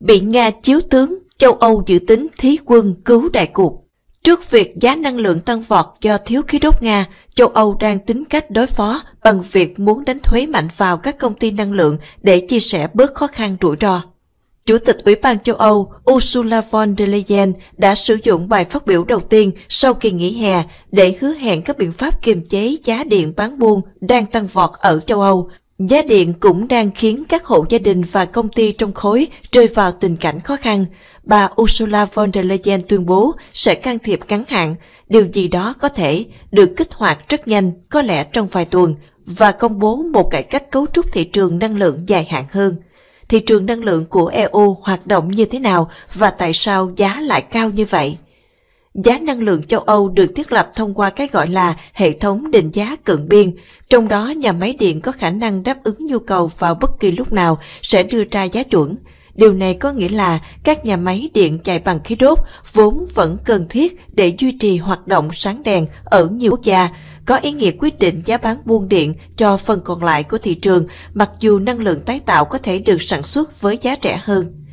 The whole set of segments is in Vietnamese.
bị Nga chiếu tướng châu Âu dự tính thí quân cứu đại cuộc. Trước việc giá năng lượng tăng vọt do thiếu khí đốt Nga, châu Âu đang tính cách đối phó bằng việc muốn đánh thuế mạnh vào các công ty năng lượng để chia sẻ bớt khó khăn rủi ro. Chủ tịch Ủy ban châu Âu Ursula von der Leyen đã sử dụng bài phát biểu đầu tiên sau kỳ nghỉ hè để hứa hẹn các biện pháp kiềm chế giá điện bán buôn đang tăng vọt ở châu Âu, Giá điện cũng đang khiến các hộ gia đình và công ty trong khối rơi vào tình cảnh khó khăn. Bà Ursula von der Leyen tuyên bố sẽ can thiệp ngắn hạn, điều gì đó có thể được kích hoạt rất nhanh, có lẽ trong vài tuần, và công bố một cải cách cấu trúc thị trường năng lượng dài hạn hơn. Thị trường năng lượng của EU hoạt động như thế nào và tại sao giá lại cao như vậy? Giá năng lượng châu Âu được thiết lập thông qua cái gọi là hệ thống định giá cận biên, trong đó nhà máy điện có khả năng đáp ứng nhu cầu vào bất kỳ lúc nào sẽ đưa ra giá chuẩn. Điều này có nghĩa là các nhà máy điện chạy bằng khí đốt vốn vẫn cần thiết để duy trì hoạt động sáng đèn ở nhiều quốc gia, có ý nghĩa quyết định giá bán buôn điện cho phần còn lại của thị trường, mặc dù năng lượng tái tạo có thể được sản xuất với giá rẻ hơn.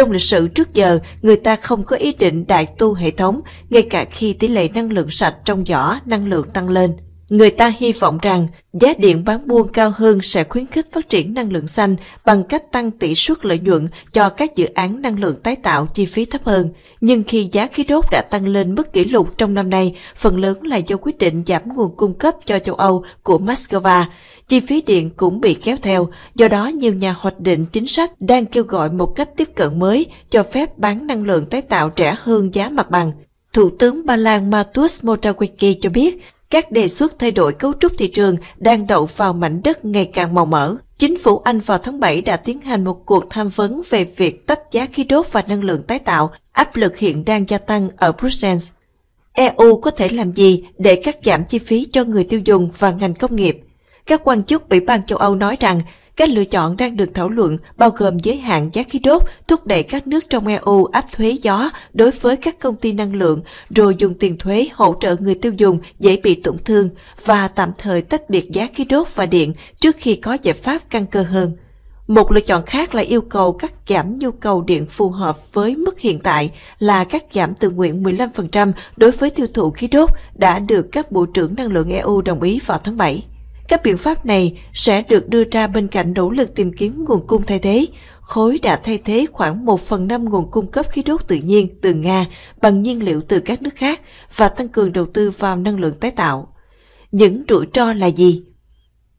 Trong lịch sử trước giờ, người ta không có ý định đại tu hệ thống, ngay cả khi tỷ lệ năng lượng sạch trong giỏ năng lượng tăng lên. Người ta hy vọng rằng giá điện bán buôn cao hơn sẽ khuyến khích phát triển năng lượng xanh bằng cách tăng tỷ suất lợi nhuận cho các dự án năng lượng tái tạo chi phí thấp hơn. Nhưng khi giá khí đốt đã tăng lên mức kỷ lục trong năm nay, phần lớn là do quyết định giảm nguồn cung cấp cho châu Âu của Moscow. Chi phí điện cũng bị kéo theo, do đó nhiều nhà hoạch định chính sách đang kêu gọi một cách tiếp cận mới cho phép bán năng lượng tái tạo rẻ hơn giá mặt bằng. Thủ tướng Ba Lan Matus Morawiecki cho biết các đề xuất thay đổi cấu trúc thị trường đang đậu vào mảnh đất ngày càng màu mỡ. Chính phủ Anh vào tháng 7 đã tiến hành một cuộc tham vấn về việc tách giá khí đốt và năng lượng tái tạo, áp lực hiện đang gia tăng ở Brussels. EU có thể làm gì để cắt giảm chi phí cho người tiêu dùng và ngành công nghiệp? Các quan chức Ủy ban châu Âu nói rằng các lựa chọn đang được thảo luận bao gồm giới hạn giá khí đốt, thúc đẩy các nước trong EU áp thuế gió đối với các công ty năng lượng, rồi dùng tiền thuế hỗ trợ người tiêu dùng dễ bị tổn thương và tạm thời tách biệt giá khí đốt và điện trước khi có giải pháp căn cơ hơn. Một lựa chọn khác là yêu cầu cắt giảm nhu cầu điện phù hợp với mức hiện tại là cắt giảm tự nguyện 15% đối với tiêu thụ khí đốt đã được các bộ trưởng năng lượng EU đồng ý vào tháng 7. Các biện pháp này sẽ được đưa ra bên cạnh nỗ lực tìm kiếm nguồn cung thay thế. Khối đã thay thế khoảng 1 phần 5 nguồn cung cấp khí đốt tự nhiên từ Nga bằng nhiên liệu từ các nước khác và tăng cường đầu tư vào năng lượng tái tạo. Những rủi ro là gì?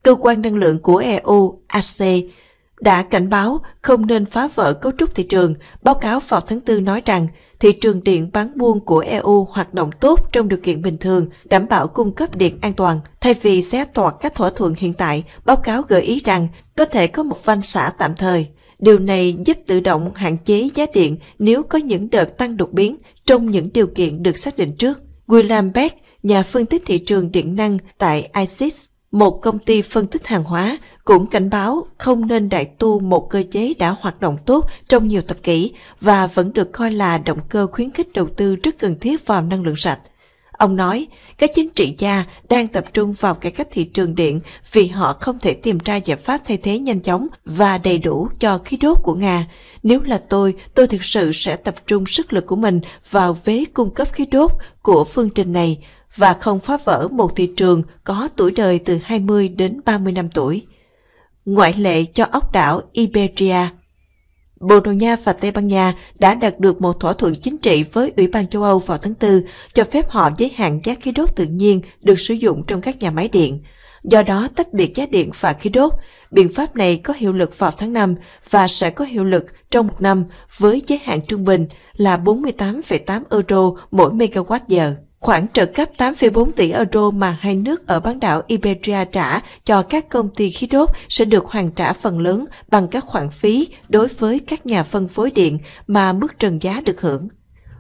Cơ quan năng lượng của EU, AC, đã cảnh báo không nên phá vỡ cấu trúc thị trường. Báo cáo vào tháng 4 nói rằng thị trường điện bán buôn của EU hoạt động tốt trong điều kiện bình thường, đảm bảo cung cấp điện an toàn. Thay vì xé toạc các thỏa thuận hiện tại, báo cáo gợi ý rằng có thể có một văn xả tạm thời. Điều này giúp tự động hạn chế giá điện nếu có những đợt tăng đột biến trong những điều kiện được xác định trước. William Beck, nhà phân tích thị trường điện năng tại ISIS, một công ty phân tích hàng hóa cũng cảnh báo không nên đại tu một cơ chế đã hoạt động tốt trong nhiều thập kỷ và vẫn được coi là động cơ khuyến khích đầu tư rất cần thiết vào năng lượng sạch. Ông nói, các chính trị gia đang tập trung vào cải cách thị trường điện vì họ không thể tìm ra giải pháp thay thế nhanh chóng và đầy đủ cho khí đốt của Nga. Nếu là tôi, tôi thực sự sẽ tập trung sức lực của mình vào vế cung cấp khí đốt của phương trình này và không phá vỡ một thị trường có tuổi đời từ 20 đến 30 năm tuổi. Ngoại lệ cho ốc đảo Iberia. Bồ Đào Nha và Tây Ban Nha đã đạt được một thỏa thuận chính trị với Ủy ban châu Âu vào tháng 4 cho phép họ giới hạn giá khí đốt tự nhiên được sử dụng trong các nhà máy điện. Do đó tách biệt giá điện và khí đốt, biện pháp này có hiệu lực vào tháng 5 và sẽ có hiệu lực trong một năm với giới hạn trung bình là 48,8 euro mỗi megawatt giờ khoản trợ cấp 8,4 tỷ euro mà hai nước ở bán đảo Iberia trả cho các công ty khí đốt sẽ được hoàn trả phần lớn bằng các khoản phí đối với các nhà phân phối điện mà mức trần giá được hưởng.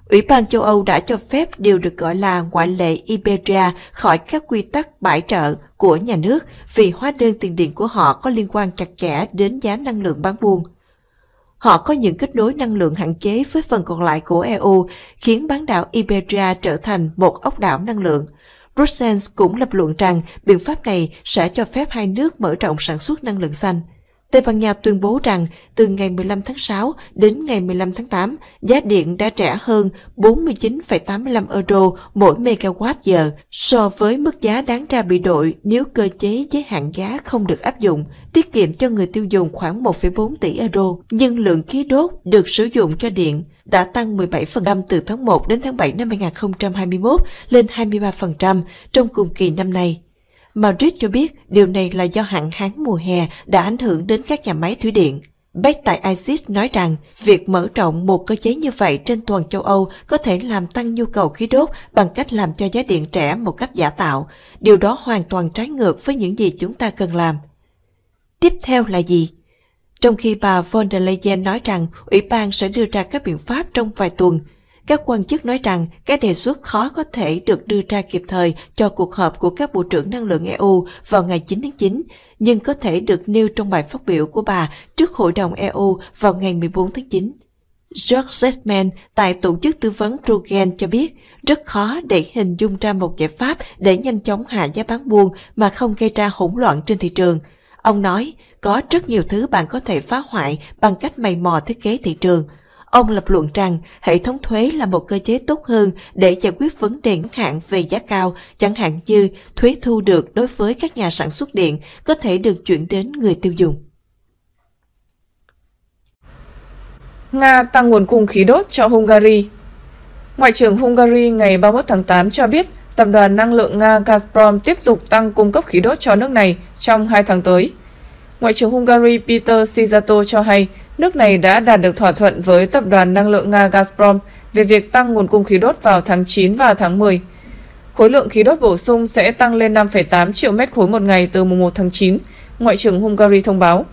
Ủy ban châu Âu đã cho phép điều được gọi là ngoại lệ Iberia khỏi các quy tắc bãi trợ của nhà nước vì hóa đơn tiền điện của họ có liên quan chặt chẽ đến giá năng lượng bán buôn họ có những kết nối năng lượng hạn chế với phần còn lại của EU, khiến bán đảo Iberia trở thành một ốc đảo năng lượng. Brussels cũng lập luận rằng biện pháp này sẽ cho phép hai nước mở rộng sản xuất năng lượng xanh. Tây Ban Nha tuyên bố rằng từ ngày 15 tháng 6 đến ngày 15 tháng 8, giá điện đã rẻ hơn 49,85 euro mỗi megawatt giờ so với mức giá đáng ra bị đội nếu cơ chế giới hạn giá không được áp dụng, tiết kiệm cho người tiêu dùng khoảng 1,4 tỷ euro. Nhưng lượng khí đốt được sử dụng cho điện đã tăng 17% từ tháng 1 đến tháng 7 năm 2021 lên 23% trong cùng kỳ năm nay. Madrid cho biết điều này là do hạn hán mùa hè đã ảnh hưởng đến các nhà máy thủy điện. Beck tại ISIS nói rằng việc mở rộng một cơ chế như vậy trên toàn châu Âu có thể làm tăng nhu cầu khí đốt bằng cách làm cho giá điện trẻ một cách giả tạo. Điều đó hoàn toàn trái ngược với những gì chúng ta cần làm. Tiếp theo là gì? Trong khi bà von der Leyen nói rằng ủy ban sẽ đưa ra các biện pháp trong vài tuần, các quan chức nói rằng cái đề xuất khó có thể được đưa ra kịp thời cho cuộc họp của các bộ trưởng năng lượng EU vào ngày 9 tháng 9, nhưng có thể được nêu trong bài phát biểu của bà trước Hội đồng EU vào ngày 14 tháng 9. George Zetman tại tổ chức tư vấn Trugen cho biết rất khó để hình dung ra một giải pháp để nhanh chóng hạ giá bán buôn mà không gây ra hỗn loạn trên thị trường. Ông nói, có rất nhiều thứ bạn có thể phá hoại bằng cách mày mò thiết kế thị trường – Ông lập luận rằng hệ thống thuế là một cơ chế tốt hơn để giải quyết vấn đề ngắn hạn về giá cao, chẳng hạn như thuế thu được đối với các nhà sản xuất điện có thể được chuyển đến người tiêu dùng. Nga tăng nguồn cung khí đốt cho Hungary Ngoại trưởng Hungary ngày 31 tháng 8 cho biết Tập đoàn Năng lượng Nga Gazprom tiếp tục tăng cung cấp khí đốt cho nước này trong hai tháng tới. Ngoại trưởng Hungary Peter Sijato cho hay nước này đã đạt được thỏa thuận với Tập đoàn Năng lượng Nga Gazprom về việc tăng nguồn cung khí đốt vào tháng 9 và tháng 10. Khối lượng khí đốt bổ sung sẽ tăng lên 5,8 triệu mét khối một ngày từ mùng 1 tháng 9, Ngoại trưởng Hungary thông báo.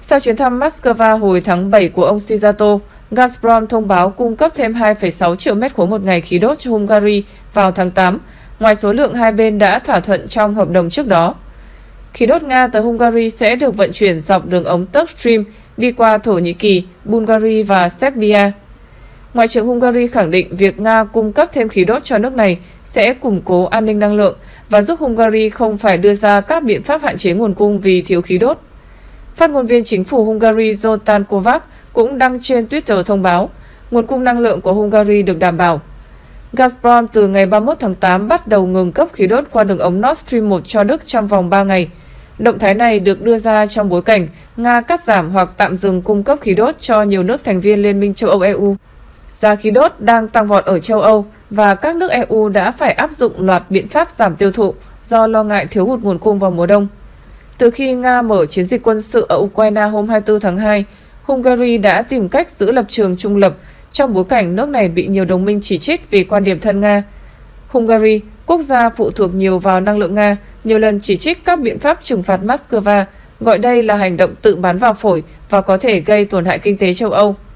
Sau chuyến thăm Moscow hồi tháng 7 của ông Sijato, Gazprom thông báo cung cấp thêm 2,6 triệu mét khối một ngày khí đốt cho Hungary vào tháng 8, ngoài số lượng hai bên đã thỏa thuận trong hợp đồng trước đó. Khí đốt Nga tới Hungary sẽ được vận chuyển dọc đường ống Turk Stream đi qua Thổ Nhĩ Kỳ, Bulgaria và Serbia. Ngoại trưởng Hungary khẳng định việc Nga cung cấp thêm khí đốt cho nước này sẽ củng cố an ninh năng lượng và giúp Hungary không phải đưa ra các biện pháp hạn chế nguồn cung vì thiếu khí đốt. Phát ngôn viên chính phủ Hungary Zoltan Kovács cũng đăng trên Twitter thông báo nguồn cung năng lượng của Hungary được đảm bảo. Gazprom từ ngày 31 tháng 8 bắt đầu ngừng cấp khí đốt qua đường ống Nord Stream 1 cho Đức trong vòng 3 ngày – Động thái này được đưa ra trong bối cảnh Nga cắt giảm hoặc tạm dừng cung cấp khí đốt cho nhiều nước thành viên Liên minh châu Âu-EU. Giá khí đốt đang tăng vọt ở châu Âu và các nước EU đã phải áp dụng loạt biện pháp giảm tiêu thụ do lo ngại thiếu hụt nguồn cung vào mùa đông. Từ khi Nga mở chiến dịch quân sự ở Ukraine hôm 24 tháng 2, Hungary đã tìm cách giữ lập trường trung lập trong bối cảnh nước này bị nhiều đồng minh chỉ trích vì quan điểm thân Nga. Hungary, quốc gia phụ thuộc nhiều vào năng lượng Nga, nhiều lần chỉ trích các biện pháp trừng phạt Moscow, gọi đây là hành động tự bán vào phổi và có thể gây tổn hại kinh tế châu Âu.